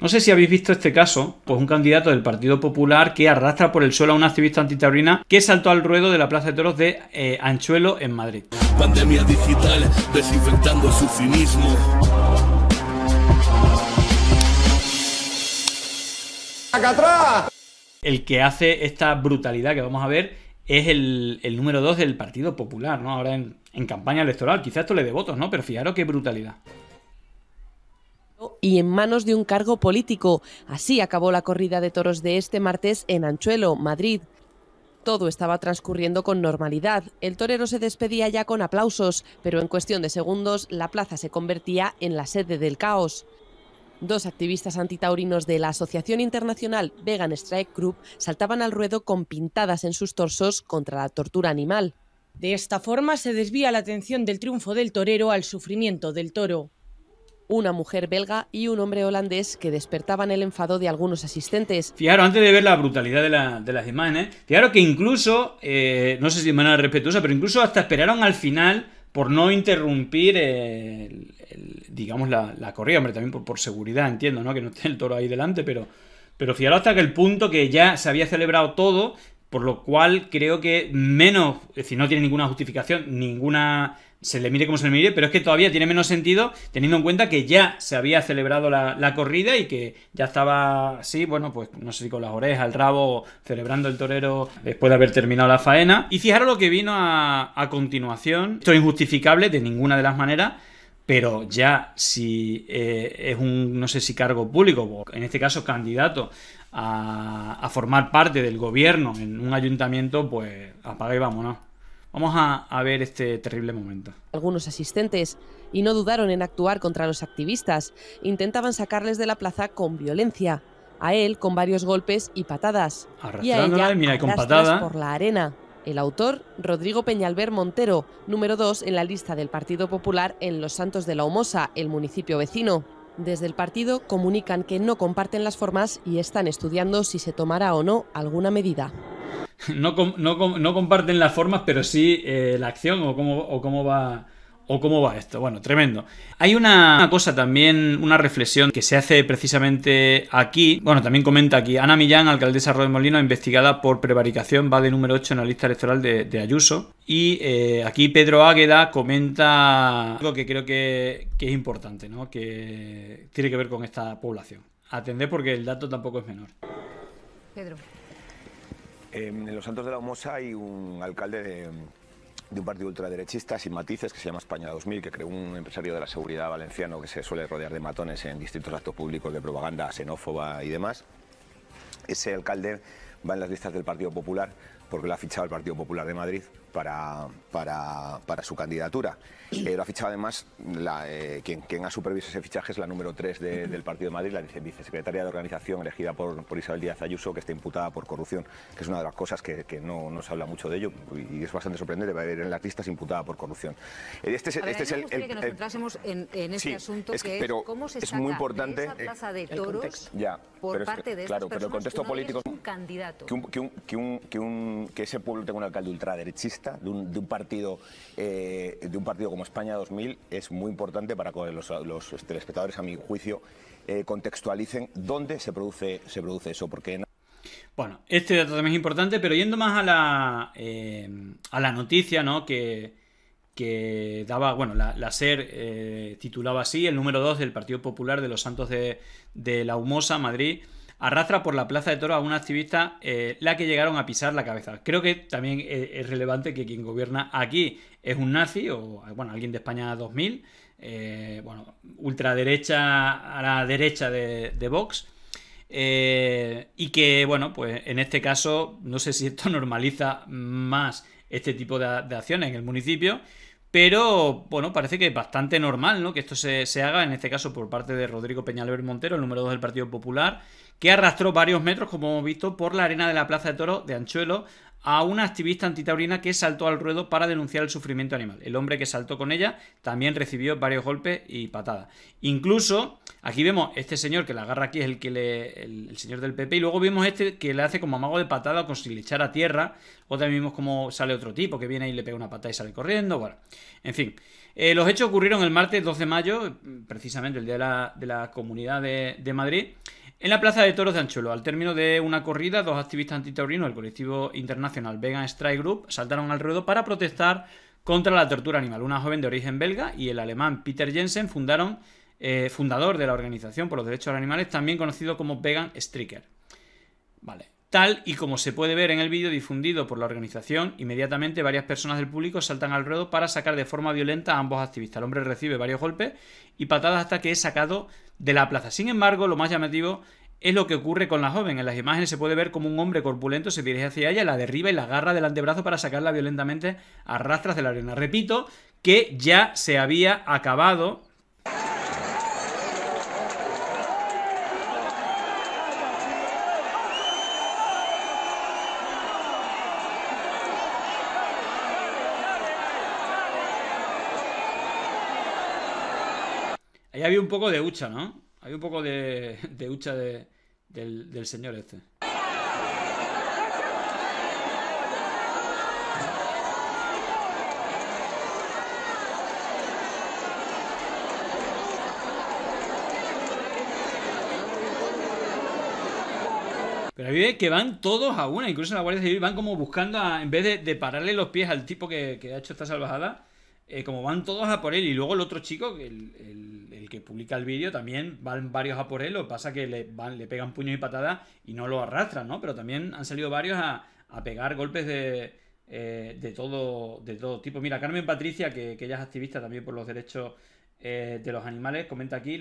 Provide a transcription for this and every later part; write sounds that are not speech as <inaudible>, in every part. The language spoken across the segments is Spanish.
No sé si habéis visto este caso, pues un candidato del Partido Popular que arrastra por el suelo a una activista antitaurina que saltó al ruedo de la Plaza de Toros de eh, Anchuelo en Madrid. Pandemia digital desinfectando su cinismo. El que hace esta brutalidad que vamos a ver es el, número 2 del Partido Popular, ¿no? Ahora en, en campaña electoral. Quizás esto le dé votos, ¿no? Pero fijaros qué brutalidad y en manos de un cargo político. Así acabó la corrida de toros de este martes en Anchuelo, Madrid. Todo estaba transcurriendo con normalidad. El torero se despedía ya con aplausos, pero en cuestión de segundos la plaza se convertía en la sede del caos. Dos activistas antitaurinos de la Asociación Internacional Vegan Strike Group saltaban al ruedo con pintadas en sus torsos contra la tortura animal. De esta forma se desvía la atención del triunfo del torero al sufrimiento del toro una mujer belga y un hombre holandés que despertaban el enfado de algunos asistentes. Fijaros, antes de ver la brutalidad de, las imágenes, fijaros que incluso, eh, no sé si de manera respetuosa, pero incluso hasta esperaron al final por no interrumpir digamos la, corrida, hombre, también por, seguridad, entiendo, ¿no? Que no esté el toro ahí delante, pero, pero fijaros hasta aquel punto que ya se había celebrado todo, por lo cual creo que menos, es decir, no tiene ninguna justificación, ninguna se le mire como se le mire, pero es que todavía tiene menos sentido teniendo en cuenta que ya se había celebrado la, corrida y que ya estaba así, bueno, pues no sé si con las orejas, al rabo, celebrando el torero después de haber terminado la faena. Y fijaros lo que vino a, continuación. Esto es injustificable de ninguna de las maneras pero ya si eh, es un, no sé si cargo público, en este caso candidato a, a formar parte del gobierno en un ayuntamiento, pues apaga y vámonos. Vamos a, ver este terrible momento. Algunos asistentes, y no dudaron en actuar contra los activistas, intentaban sacarles de la plaza con violencia. A él con varios golpes y patadas. Y a ella con patada. por la arena. El autor, Rodrigo Peñalver Montero, número 2 en la lista del Partido Popular en Los Santos de la Homosa, el municipio vecino. Desde el partido comunican que no comparten las formas y están estudiando si se tomará o no alguna medida. <laughs> no, comparten las formas, pero sí eh, la acción o cómo, o cómo va o cómo va esto. Bueno, tremendo. Hay una cosa también, una reflexión que se hace precisamente aquí. Bueno, también comenta aquí. Ana Millán, alcaldesa de Molino, investigada por prevaricación, va de número 8 en la lista electoral de, Ayuso. Y eh, aquí Pedro Águeda comenta algo que creo que, es importante, ¿no? Que tiene que ver con esta población. Atender porque el dato tampoco es menor. Pedro. Em, en Los Santos de la Homosa hay un alcalde de, de un partido ultraderechista sin matices que se llama España 2000, que creó un empresario de la seguridad valenciano que se suele rodear de matones en distintos actos públicos de propaganda xenófoba y demás. Ese alcalde va en las listas del Partido Popular porque lo ha fichado el Partido Popular de Madrid para, para, su candidatura. Eh, lo ha fichado además, eh, quien, ha supervisado ese fichaje es la número 3 del Partido de Madrid, la vicesecretaria de organización elegida por, por, Isabel Díaz Ayuso, que está imputada por corrupción, que es una de las cosas que, no, se habla mucho de ello y es bastante sorprendente ver en las listas imputada por corrupción. Eh, este es, este es el, el, que nos centrásemos en, este asunto, que es cómo se es muy importante, por parte de Claro, pero contexto político... Un candidato. Que, que ese pueblo tenga un alcalde ultraderechista de un, partido, eh, de un partido como España 2000 es muy importante para que los, telespectadores, a mi juicio, eh, contextualicen dónde se produce, se produce eso. Porque... Bueno, este dato también es importante, pero yendo más a la, eh, noticia que, que daba, bueno, la, SER titulaba así, el número 2 del Partido Popular de los Santos de, de la Humosa, Madrid arrastra por la plaza de Toro a una activista eh, la que llegaron a pisar la cabeza. Creo que también eh, es, relevante que quien gobierna aquí es un nazi o eh, bueno, alguien de España 2000, bueno, ultraderecha a la derecha de, Vox. y que, bueno, pues en este caso, no sé si esto <laughs> normaliza más este tipo de, acciones en el municipio, pero bueno, parece que es bastante normal que esto se, se, haga, en este caso por parte de Rodrigo Peñalver Montero, el número 2 del Partido Popular, que arrastró varios metros, como hemos visto, por la arena de la Plaza de Toros de Anchuelo a una activista antitaurina que saltó al ruedo para denunciar el sufrimiento animal. El hombre que saltó con ella también recibió varios golpes y patadas. Incluso, aquí vemos este señor que la agarra aquí, es el que le, el, señor del PP, y luego vemos este que le hace como amago de patada, con si le a tierra, o también vimos como sale otro tipo que viene y le pega una patada y sale corriendo, bueno, en fin. Eh, los hechos ocurrieron el martes 12 de mayo, precisamente el día de la, Comunidad de, de Madrid, en la plaza de toros de Anchuelo, al término de una corrida, dos activistas antitaurinos del colectivo internacional Vegan Strike Group saltaron al ruedo para protestar contra la tortura animal. Una joven de origen belga y el alemán Peter Jensen fundaron, eh, fundador de la Organización por los Derechos de los Animales, también conocido como Vegan Striker. Vale, Tal y como se puede ver en el vídeo difundido por la organización, inmediatamente varias personas del público saltan al ruedo para sacar de forma violenta a ambos activistas. El hombre recibe varios golpes y patadas hasta que es sacado de la plaza. Sin embargo, lo más llamativo es lo que ocurre con la joven. En las imágenes se puede ver como un hombre corpulento se dirige hacia ella, la derriba y la agarra del antebrazo para sacarla violentamente a rastras de la arena. Repito que ya se había acabado Ahí había un poco de hucha, ¿no? Había un poco de, de hucha del, señor este. Pero ahí que van todos a una, incluso en la Guardia Civil van como buscando, en vez de, pararle los pies al tipo que, que ha hecho esta salvajada, eh, como van todos a por él, y luego el otro chico, el, que publica el vídeo, también van varios a por él, lo que pasa que le, van, le pegan puños y patadas y no lo arrastran, ¿no? Pero también han salido varios a, pegar golpes eh, de, todo, de todo tipo. Mira, Carmen Patricia, que, ella es activista también por los derechos eh, de los animales, comenta aquí,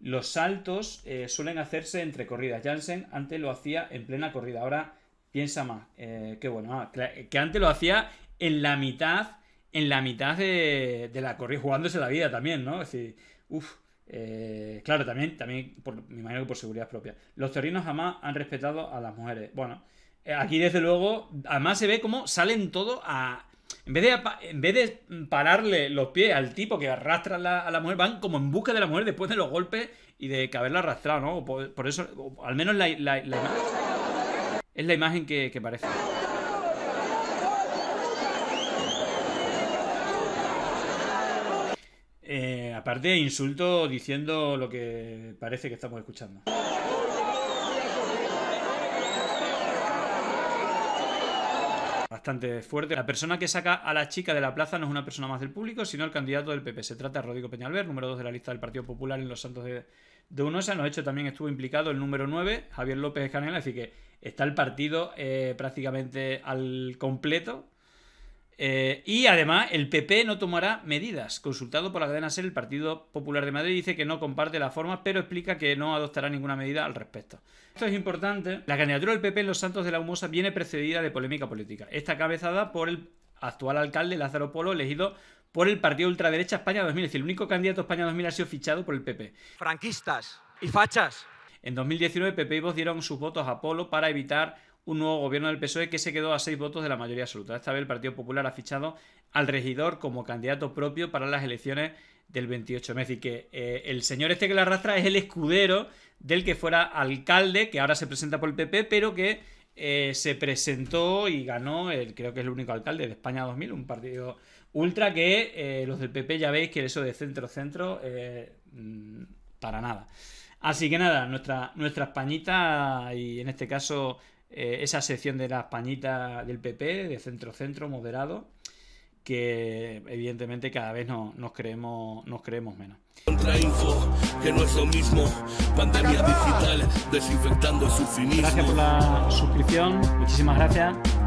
los saltos suelen hacerse entre corridas. Jansen antes lo hacía en plena corrida, ahora piensa más. Qué bueno, ah, que antes lo hacía en la mitad en la mitad de, la corrida, jugándose la vida también, ¿no? Es decir, uff. Eh, claro, también, también por, me imagino que por seguridad propia. Los torinos jamás han respetado a las mujeres. Bueno, eh, aquí desde luego, además se ve como salen todos a... En vez, de, en vez de pararle los pies al tipo que arrastra a la mujer, van como en busca de la mujer después de los golpes y de que haberla arrastrado, ¿no? Por, eso, al menos la, es la imagen que parece. Aparte, insulto diciendo lo que parece que estamos escuchando. Bastante fuerte. La persona que saca a la chica de la plaza no es una persona más del público, sino el candidato del PP. Se trata de Rodrigo Peñalver, número 2 de la lista del Partido Popular en los Santos de, Unosa. En ha hecho también estuvo implicado el número 9, Javier López Canela. Así que está el partido eh, prácticamente al completo eh, y además, el PP no tomará medidas. Consultado por la cadena SER, el Partido Popular de Madrid dice que no comparte la forma, pero explica que no adoptará ninguna medida al respecto. Esto es importante. La candidatura del PP en Los Santos de la Humosa viene precedida de polémica política. Está cabezada por el actual alcalde Lázaro Polo, elegido por el partido ultraderecha España 2000. Es decir, el único candidato a España 2000 ha sido fichado por el PP. Franquistas y fachas. En 2019, PP y Vox dieron sus votos a Polo para evitar un nuevo gobierno del PSOE que se quedó a seis votos de la mayoría absoluta. Esta vez el Partido Popular ha fichado al regidor como candidato propio para las elecciones del 28. mes y que eh, el señor este que la arrastra es el escudero del que fuera alcalde, que ahora se presenta por el PP, pero que eh, se presentó y ganó, creo que es el único alcalde de España 2000, un partido ultra que eh, los del PP ya veis que eso de centro-centro, mm, para nada. Así que nada, nuestra, nuestra Españita y en este caso eh, esa sección de la pañitas del PP, de centro-centro, moderado, que evidentemente cada vez nos, creemos, nos creemos menos. que no es lo mismo, Gracias por la suscripción, muchísimas gracias.